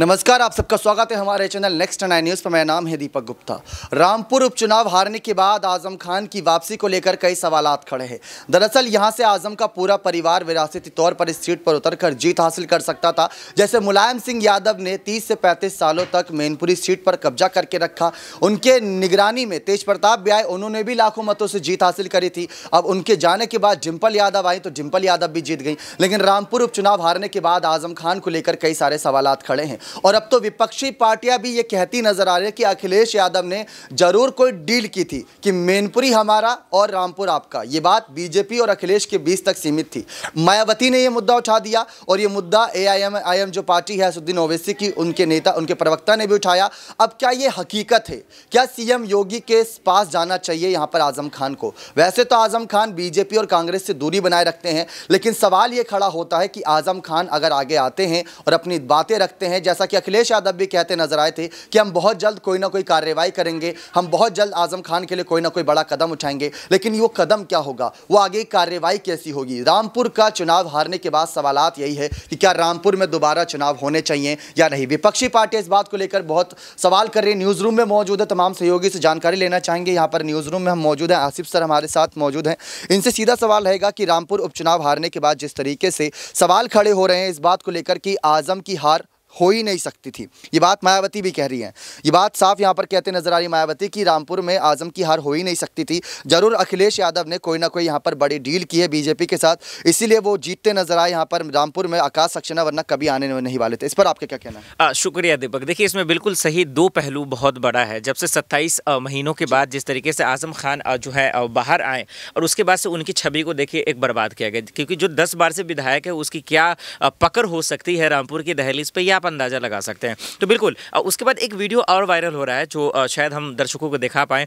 नमस्कार आप सबका स्वागत है हमारे चैनल नेक्स्ट नाइन न्यूज़ पर मेरा नाम है दीपक गुप्ता रामपुर उपचुनाव हारने के बाद आजम खान की वापसी को लेकर कई सवाल खड़े हैं दरअसल यहां से आजम का पूरा परिवार विरासती तौर पर इस सीट पर उतरकर जीत हासिल कर सकता था जैसे मुलायम सिंह यादव ने तीस से पैंतीस सालों तक मैनपुरी सीट पर कब्जा करके रखा उनके निगरानी में तेज प्रताप भी आए उन्होंने भी लाखों मतों से जीत हासिल करी थी अब उनके जाने के बाद डिम्पल यादव आई तो डिम्पल यादव भी जीत गई लेकिन रामपुर उपचुनाव हारने के बाद आजम खान को लेकर कई सारे सवाल खड़े हैं और अब तो विपक्षी पार्टियां भी ये कहती नजर आ रही है कि अखिलेश यादव ने जरूर कोई डील की थी कि मेनपुरी हमारा और रामपुर आपका ये बात बीजेपी और अखिलेश के बीच तक सीमित थी मायावती ने यह मुद्दा उठा दिया और ये मुद्दा ए आई जो पार्टी है सुद्दीन ओवैसी की उनके नेता उनके प्रवक्ता ने भी उठाया अब क्या ये हकीकत है क्या सीएम योगी के पास जाना चाहिए यहां पर आजम खान को वैसे तो आजम खान बीजेपी और कांग्रेस से दूरी बनाए रखते हैं लेकिन सवाल यह खड़ा होता है कि आजम खान अगर आगे आते हैं और अपनी बातें रखते हैं जैसे जैसा कि अखिलेश यादव भी कहते नजर आए थे कि हम बहुत जल्द कोई ना कोई कार्रवाई करेंगे हम बहुत जल्द आजम खान के लिए कोई ना कोई बड़ा कदम उठाएंगे लेकिन वो कदम क्या होगा वो आगे कार्रवाई कैसी होगी रामपुर का चुनाव हारने के बाद सवाल यही है कि क्या रामपुर में दोबारा चुनाव होने चाहिए या नहीं विपक्षी पार्टी इस बात को लेकर बहुत सवाल कर रही है न्यूज़ रूम में मौजूद है तमाम सहयोगी से जानकारी लेना चाहेंगे यहाँ पर न्यूज़ रूम में हम मौजूद हैं आसिफ सर हमारे साथ मौजूद हैं इनसे सीधा सवाल रहेगा कि रामपुर उपचुनाव हारने के बाद जिस तरीके से सवाल खड़े हो रहे हैं इस बात को लेकर कि आज़म की हार हो ही नहीं सकती थी ये बात मायावती भी कह रही हैं ये बात साफ यहाँ पर कहते नजर आ रही मायावती कि रामपुर में आजम की हार हो ही नहीं सकती थी जरूर अखिलेश यादव ने कोई ना कोई यहाँ पर बड़ी डील की है बीजेपी के साथ इसीलिए वो जीतते नजर आए यहाँ पर रामपुर में आकाश सक्सेना वरना कभी आने नहीं वाले थे इस पर आपका क्या कहना है आ, शुक्रिया दीपक देखिए इसमें बिल्कुल सही दो पहलू बहुत बड़ा है जब से सत्ताईस महीनों के बाद जिस तरीके से आजम खान जो है बाहर आए और उसके बाद से उनकी छवि को देखिए एक बर्बाद किया गया क्योंकि जो दस बार से विधायक है उसकी क्या पकड़ हो सकती है रामपुर की दहलीज पर यह आप अंदाज़ा लगा सकते हैं तो बिल्कुल उसके बाद एक वीडियो और वायरल हो रहा है जो शायद हम दर्शकों को दिखा पाए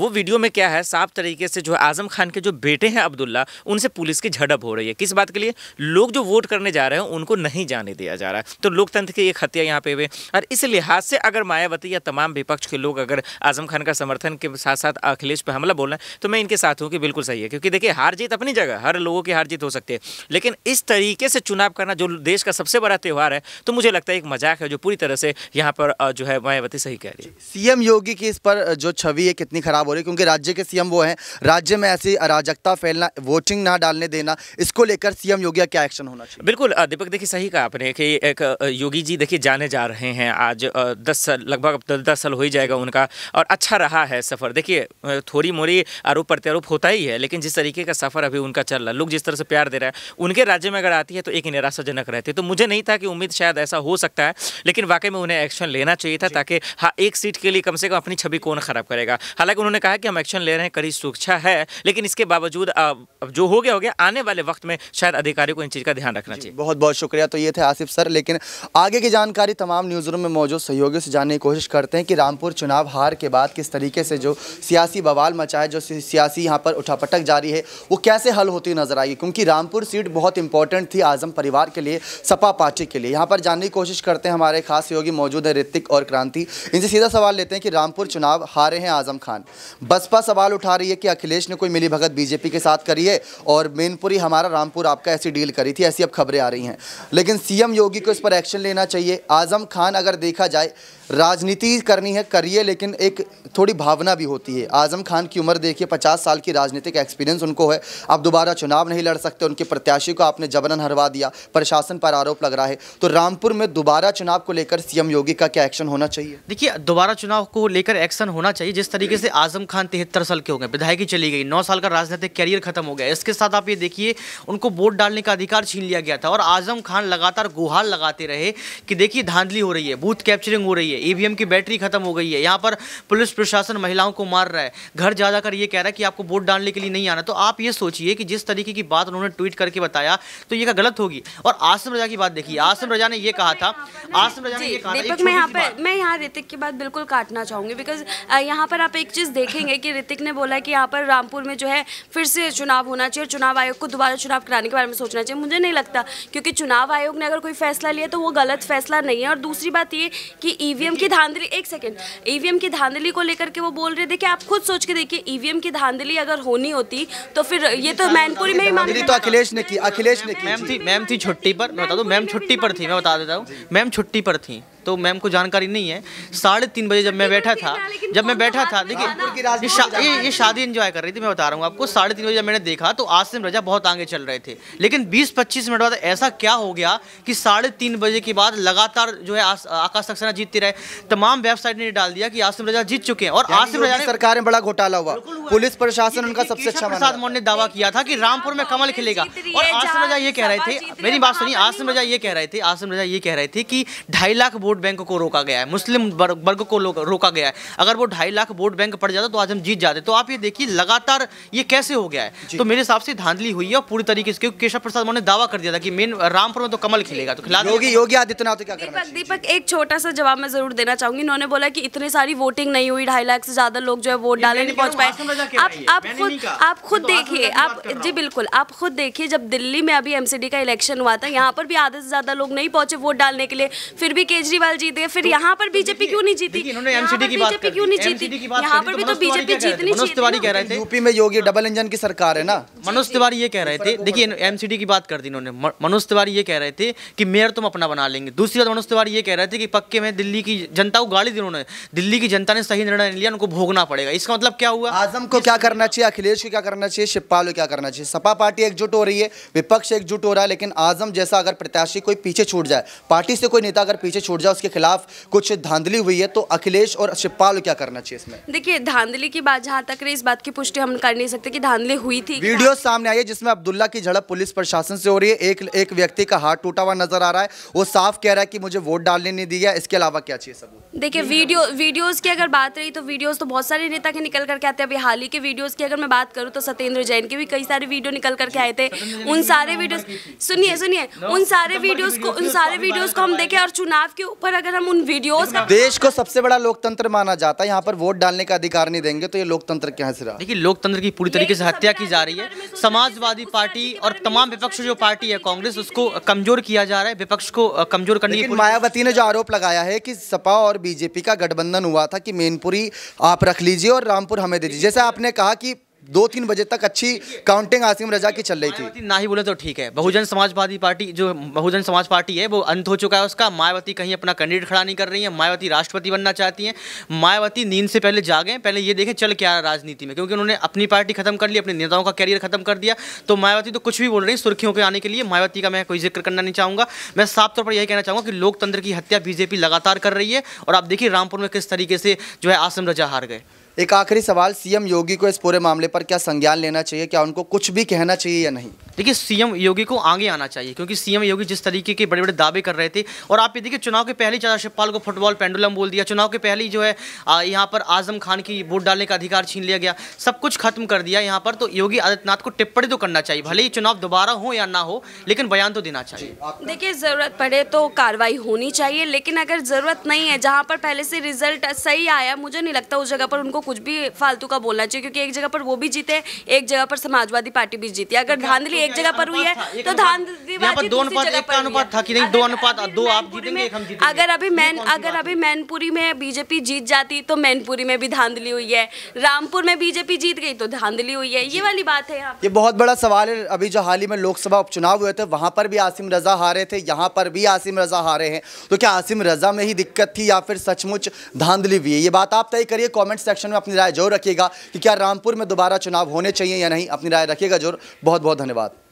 वो वीडियो में क्या है साफ तरीके से जो आज़म खान के जो बेटे हैं अब्दुल्ला उनसे पुलिस की झड़प हो रही है किस बात के लिए लोग जो वोट करने जा रहे हैं उनको नहीं जाने दिया जा रहा है तो लोकतंत्र की एक हत्या यहाँ पे हुए और इस लिहाज से अगर मायावती या तमाम विपक्ष के लोग अगर आजम खान का समर्थन के साथ साथ अखिलेश पर हमला बोल रहे हैं तो मैं इनके साथ हूँ कि बिल्कुल सही है क्योंकि देखिए हार जीत अपनी जगह हर लोगों की हार जीत हो सकती है लेकिन इस तरीके से चुनाव करना जो देश का सबसे बड़ा त्यौहार है तो मुझे लगता लगता है एक मजाक है जो पूरी तरह से यहाँ पर जो है मायावती सही कह रही है सीएम योगी की इस पर जो छवि है कितनी खराब हो रही है क्योंकि राज्य के सीएम वो हैं राज्य में ऐसी अराजकता फैलना वोटिंग ना डालने देना इसको लेकर सीएम योगी का क्या एक्शन होना चाहिए बिल्कुल दीपक देखिए सही कहा आपने कि एक योगी जी देखिए जाने जा रहे हैं आज दस साल लगभग दस साल हो ही जाएगा उनका और अच्छा रहा है सफ़र देखिए थोड़ी मोड़ी आरोप प्रत्यारोप होता ही है लेकिन जिस तरीके का सफ़र अभी उनका चल रहा है लोग जिस तरह से प्यार दे रहे हैं उनके राज्य में अगर आती है तो एक निराशाजनक रहती है तो मुझे नहीं था कि उम्मीद शायद ऐसा हो सकता है लेकिन वाकई में उन्हें एक्शन लेना चाहिए था ताकि हाँ एक सीट के लिए कम से कम अपनी छवि कौन ख़राब करेगा हालांकि उन्होंने कहा कि हम एक्शन ले रहे हैं कड़ी सुरक्षा है लेकिन इसके बावजूद अब जो हो गया हो गया आने वाले वक्त में शायद अधिकारियों को इन चीज़ का ध्यान रखना चाहिए बहुत बहुत शुक्रिया तो ये थे आसिफ सर लेकिन आगे की जानकारी तमाम न्यूज़ रूम में मौजूद सहयोगियों से जानने की कोशिश करते हैं कि रामपुर चुनाव हार के बाद किस तरीके से जो सियासी बवाल मचा है जो सियासी यहाँ पर उठापटक जारी है वो कैसे हल होती नजर आएगी क्योंकि रामपुर सीट बहुत इंपॉर्टेंट थी आजम परिवार के लिए सपा पार्टी के लिए यहाँ पर जानने की कोशिश करते हैं हमारे खास योगी मौजूद हैं ऋतिक और क्रांति इनसे सीधा सवाल लेते हैं कि रामपुर चुनाव हारे हैं आजम खान बसपा सवाल उठा रही है कि अखिलेश ने कोई मिलीभगत बीजेपी के साथ करी है और मेनपुरी हमारा रामपुर आपका ऐसी डील करी थी ऐसी अब खबरें आ रही हैं लेकिन सीएम योगी को इस पर एक्शन लेना चाहिए आजम खान अगर देखा जाए राजनीति करनी है करिए लेकिन एक थोड़ी भावना भी होती है आजम खान की उम्र देखिए पचास साल की राजनीतिक एक्सपीरियंस उनको है आप दोबारा चुनाव नहीं लड़ सकते उनके प्रत्याशी को आपने जबरन हरवा दिया प्रशासन पर आरोप लग रहा है तो रामपुर में में दोबारा चुनाव को लेकर सीएम योगी का क्या एक्शन होना चाहिए देखिए दोबारा चुनाव को लेकर एक्शन होना चाहिए जिस तरीके से आजम खान तिहत्तर साल के हो गए विधायकी चली गई नौ साल का राजनीतिक कैरियर खत्म हो गया इसके साथ आप ये देखिए उनको वोट डालने का अधिकार छीन लिया गया था और आजम खान लगातार गुहार लगाते रहे कि देखिए धांधली हो रही है बूथ कैप्चरिंग हो रही है ईवीएम e की बैटरी खत्म हो गई है यहाँ पर पुलिस प्रशासन महिलाओं को मार रहा है घर जा जाकर ये कह रहा है कि आपको वोट डालने के लिए नहीं आना तो आप ये सोचिए कि जिस तरीके की बात उन्होंने ट्वीट करके बताया तो ये गलत होगी और आसम रजा की बात देखिए आसम रजा ने ये कहा कहा था मैं यहाँ ऋतिक की बात बिल्कुल काटना चाहूंगी बिकॉज यहाँ पर आप एक चीज़ देखेंगे की ऋतिक ने बोला की यहाँ पर रामपुर में जो है फिर से चुनाव होना चाहिए चुनाव आयोग को दोबारा चुनाव कराने के बारे में सोचना चाहिए मुझे नहीं लगता क्योंकि चुनाव आयोग ने अगर कोई फैसला लिया तो वो गलत फैसला नहीं है और दूसरी बात ये कि ईवीएम e की धांधली एक सेकंड ईवीएम e की धांधली को लेकर के वो बोल रहे देखिए आप खुद सोच के देखिए ईवीएम e की धांधली अगर होनी होती तो फिर ये तो मैनपुरी में ही मान तो अखिलेश ने की अखिलेश ने की मैम थी मैम थी छुट्टी पर बता दो मैम छुट्टी पर थी मैं बता देता हूँ हूँ मैम छुट्टी पर थी तो मैम को जानकारी नहीं है साढ़े तीन बजे जब मैं बैठा था जब मैं बैठा था देखिए ये, ये शादी एंजॉय कर रही थी मैं बता रहा हूँ आपको साढ़े तीन बजे जब मैंने देखा तो आसिम रजा बहुत आगे चल रहे थे लेकिन बीस पच्चीस मिनट बाद ऐसा क्या हो गया कि साढ़े तीन बजे के बाद लगातार जो है आकाश सक्सेना जीतते रहे तमाम वेबसाइट ने डाल दिया कि आसिम रजा जीत चुके हैं और आसिम रजा सरकार में बड़ा घोटाला हुआ पुलिस प्रशासन उनका सबसे अच्छा प्रसाद मौर्य ने दावा किया था कि रामपुर में कमल खिलेगा और आसिम रजा ये कह रहे थे मेरी बात सुनिए आसन रजा ये कह रहे थे आसिम रजा ये कह रहे थे कि ढाई लाख वोट बैंक को रोका गया है मुस्लिम वर्ग को रोका गया है अगर वो ढाई लाख वोट बैंक पड़ जाता तो आज हम जीत जाते तो आप ये देखिए लगातार ये कैसे हो गया है तो मेरे हिसाब से धांधली हुई है और पूरी तरीके से क्योंकि केशव प्रसाद मौर्य ने दावा कर दिया था कि मेन रामपुर में तो कमल खिलेगा तो खिला योगी योगी आदित्यनाथ क्या करना दीपक एक छोटा सा जवाब मैं जरूर देना चाहूंगी उन्होंने बोला कि इतनी सारी वोटिंग नहीं हुई ढाई लाख से ज्यादा लोग जो है वोट डाले नहीं पहुंच पाए आप आप खुद तो आप खुद देखिए आप जी बिल्कुल आप खुद देखिए जब दिल्ली में अभी एमसीडी का इलेक्शन हुआ था यहाँ पर भी आधे से ज्यादा लोग नहीं पहुंचे वोट डालने के लिए फिर भी केजरीवाल जीते फिर तो यहाँ पर बीजेपी क्यों नहीं जीती बीजेपी क्यों नहीं जीती यहाँ पर भी तो बीजेपी जीतनी मनोज तिवारी कह रहे थे यूपी में योगी डबल इंजन की सरकार है ना मनोज तिवारी ये कह रहे थे देखिए एमसीडी की बात कर दी इन्होंने मनोज तिवारी ये कह रहे थे कि मेयर तुम अपना बना लेंगे दूसरी बात मनोज तिवारी ये कह रहे थे कि पक्के में दिल्ली की जनता को गाली दी उन्होंने दिल्ली की जनता ने सही निर्णय लिया उनको भोगना पड़ेगा इसका मतलब क्या हुआ आजम आम को क्या करना चाहिए अखिलेश को क्या करना चाहिए शिवपाल को क्या करना चाहिए सपा पार्टी एकजुट हो रही है विपक्ष एकजुट हो रहा है लेकिन आजम जैसा अगर प्रत्याशी कोई पीछे छूट जाए पार्टी से कोई नेता अगर पीछे छूट जाए उसके खिलाफ कुछ धांधली हुई है तो अखिलेश और शिवपाल को क्या करना चाहिए इसमें देखिए धांधली की बात जहाँ तक रही इस बात की पुष्टि हम कर नहीं सकते कि धांधली हुई थी वीडियो सामने आई है जिसमें अब्दुल्ला की झड़प पुलिस प्रशासन से हो रही है एक एक व्यक्ति का हाथ टूटा हुआ नजर आ रहा है वो साफ कह रहा है कि मुझे वोट डालने नहीं दिया इसके अलावा क्या चाहिए सबूत देखिए वीडियो वीडियोज की अगर बात रही तो वीडियोज तो बहुत सारे नेता के निकल करके आते हैं अभी हाल ही के वीडियोज़ की अगर मैं बात करूँ तो सत्येंद्र जैन के भी कई सारे वीडियो निकल करके आए थे उन सारे वीडियोस सुनिए सुनिए उन सारे वीडियोज को उन सारे वीडियोज को हम देखें और चुनाव के ऊपर अगर हम उन वीडियोज का देश को सबसे बड़ा लोकतंत्र माना जाता है यहाँ पर वोट डालने का अधिकार नहीं देंगे तो ये लोकतंत्र क्या है देखिए लोकतंत्र की पूरी तरीके से हत्या की जा रही है समाजवादी पार्टी और तमाम विपक्ष जो पार्टी है कांग्रेस उसको कमजोर किया जा रहा है विपक्ष को कमजोर करने की मायावती ने जो आरोप लगाया है कि सपा और बीजेपी का गठबंधन हुआ था कि मेनपुरी आप रख लीजिए और रामपुर हमें दे दीजिए जैसे जैसा आपने कहा कि दो तीन बजे तक अच्छी काउंटिंग आसिम रजा की चल रही थी ना ही बोले तो ठीक है बहुजन समाजवादी पार्टी जो बहुजन समाज पार्टी है वो अंत हो चुका है उसका मायावती कहीं अपना कैंडिडेट खड़ा नहीं कर रही है मायावती राष्ट्रपति बनना चाहती हैं मायावती नींद से पहले जागे पहले ये देखें चल क्या राजनीति में क्योंकि उन्होंने अपनी पार्टी खत्म कर ली अपने नेताओं का कैरियर खत्म कर दिया तो मायावती तो कुछ भी बोल रही है सुर्खियों के आने के लिए मायावती का मैं कोई जिक्र करना नहीं चाहूंगा मैं साफ तौर पर यही कहना चाहूंगा कि लोकतंत्र की हत्या बीजेपी लगातार कर रही है और आप देखिए रामपुर में किस तरीके से जो है आसिम रजा हार गए एक आखिरी सवाल सीएम योगी को इस पूरे मामले पर क्या संज्ञान लेना चाहिए क्या उनको कुछ भी कहना चाहिए या नहीं देखिए सीएम योगी को आगे आना चाहिए क्योंकि सीएम योगी जिस तरीके के बड़े बड़े दावे कर रहे थे और आप ये देखिए चुनाव के पहले चार शिवपाल को फुटबॉल पेंडुलम बोल दिया चुनाव के पहले जो है यहाँ पर आजम खान की वोट डालने का अधिकार छीन लिया गया सब कुछ खत्म कर दिया यहाँ पर तो योगी आदित्यनाथ को टिप्पणी तो करना चाहिए भले ही चुनाव दोबारा हो या ना हो लेकिन बयान तो देना चाहिए देखिए ज़रूरत पड़े तो कार्रवाई होनी चाहिए लेकिन अगर ज़रूरत नहीं है जहाँ पर पहले से रिजल्ट सही आया मुझे नहीं लगता उस जगह पर उनको कुछ भी फालतू का बोलना चाहिए क्योंकि एक जगह पर वो भी जीते एक जगह पर समाजवादी पार्टी भी जीती अगर तो धांधली तो एक जगह पर हुई है तो धांधली अगर अभी मैन अगर अभी मैनपुरी में बीजेपी जीत जाती तो मैनपुरी में भी धांधली हुई है रामपुर में बीजेपी जीत गई तो धांधली हुई है ये वाली बात है ये बहुत बड़ा सवाल है अभी जो हाल ही में लोकसभा उपचुनाव हुए थे वहाँ पर भी आसिम रजा हारे थे यहाँ पर भी आसिम रजा हारे हैं तो क्या आसिम रजा में ही दिक्कत थी या फिर सचमुच धांधली भी है ये बात आप तय करिए कॉमेंट सेक्शन में में अपनी राय जरूर रखिएगा कि क्या रामपुर में दोबारा चुनाव होने चाहिए या नहीं अपनी राय रखिएगा जरूर बहुत बहुत धन्यवाद